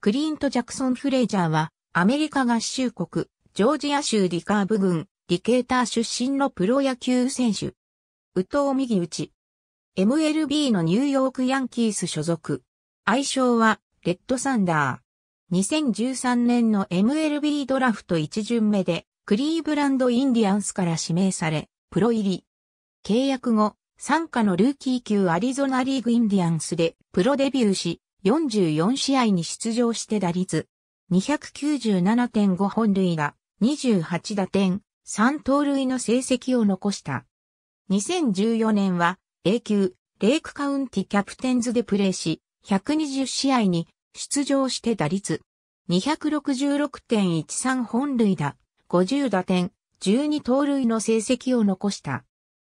クリント・ジャクソン・フレイジャーは、アメリカ合衆国、ジョージア州リカーブ郡、リケーター出身のプロ野球選手。右投右打ち。MLB のニューヨークヤンキース所属。愛称は、レッドサンダー。2013年の MLB ドラフト1巡目で、クリーブランド・インディアンスから指名され、プロ入り。契約後、参加のルーキー級アリゾナリーグ・インディアンスでプロデビューし、44試合に出場して打率297.5本塁打、28打点、3盗塁の成績を残した。2014年は A 級レイクカウンティキャプテンズでプレーし、120試合に出場して打率266.13本塁打、50打点、12盗塁の成績を残した。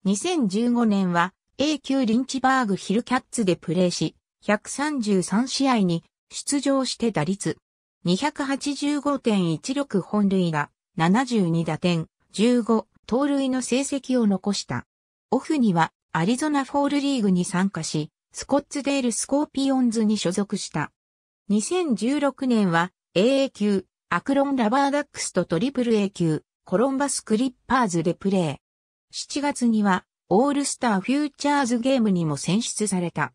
2015年は A 級リンチバーグヒルキャッツでプレーし、133試合に出場して打率285.16本塁打、72打点、15盗塁の成績を残した。オフにはアリゾナフォールリーグに参加し、スコッツデールスコーピオンズに所属した。2016年は AA 級、アクロンラバーダックスとトリプル A 級、コロンバスクリッパーズでプレー。7月にはオールスターフューチャーズゲームにも選出された。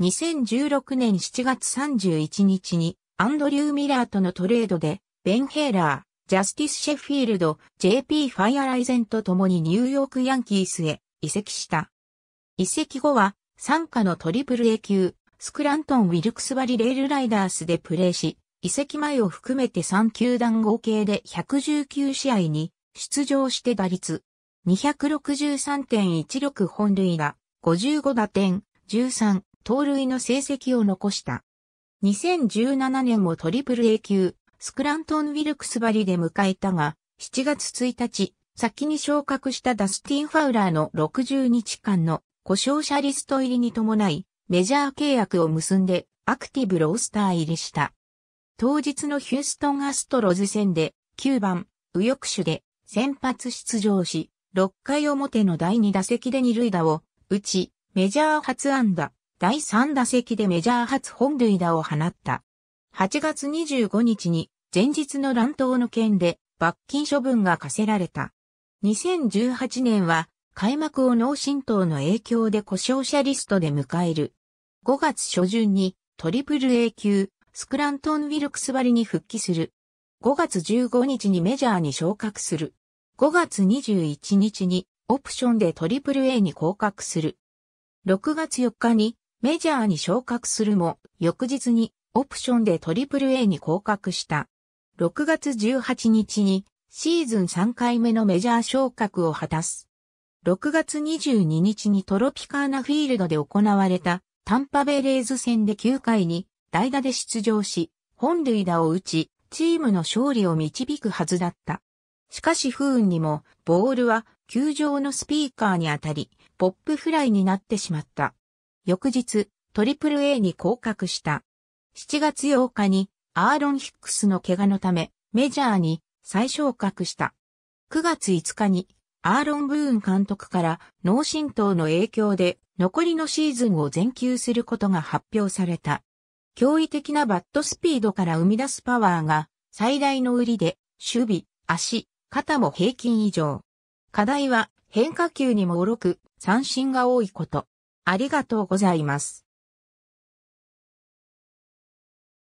2016年7月31日にアンドリュー・ミラーとのトレードで、ベン・ヘーラー、ジャスティス・シェフィールド、JP・ ファイアライゼンと共にニューヨーク・ヤンキースへ移籍した。移籍後は、参加のトリプル A 級、スクラントン・ウィルクスバリ・レールライダースでプレーし、移籍前を含めて3球団合計で119試合に出場して打率263.16本塁打、55打点、13、盗塁の成績を残した。2017年もトリプル A 級、スクラントン・ウィルクスバリで迎えたが、7月1日、先に昇格したダスティン・ファウラーの60日間の故障者リスト入りに伴い、メジャー契約を結んでアクティブロースター入りした。当日のヒューストン・アストロズ戦で9番、右翼手で先発出場し、6回表の第2打席で二塁打を打ち、メジャー初安打。第3打席でメジャー初本塁打を放った。8月25日に前日の乱闘の件で罰金処分が課せられた。2018年は開幕を脳震盪の影響で故障者リストで迎える。5月初旬にトリプル A 級スクラントン・ウィルクス割に復帰する。5月15日にメジャーに昇格する。5月21日にオプションでトリプル A に降格する。6月4日にメジャーに昇格するも、翌日にオプションで AAA に降格した。6月18日にシーズン3回目のメジャー昇格を果たす。6月22日にトロピカーナフィールドで行われたタンパベレーズ戦で9回に代打で出場し、本塁打を打ち、チームの勝利を導くはずだった。しかし不運にも、ボールは球場のスピーカーに当たり、ポップフライになってしまった。翌日、AAA に降格した。7月8日に、アーロン・ヒックスの怪我のため、メジャーに再昇格した。9月5日に、アーロン・ブーン監督から脳震盪の影響で残りのシーズンを全休することが発表された。驚異的なバットスピードから生み出すパワーが最大の売りで、守備、足、肩も平均以上。課題は変化球にもおろく、三振が多いこと。ありがとうございます。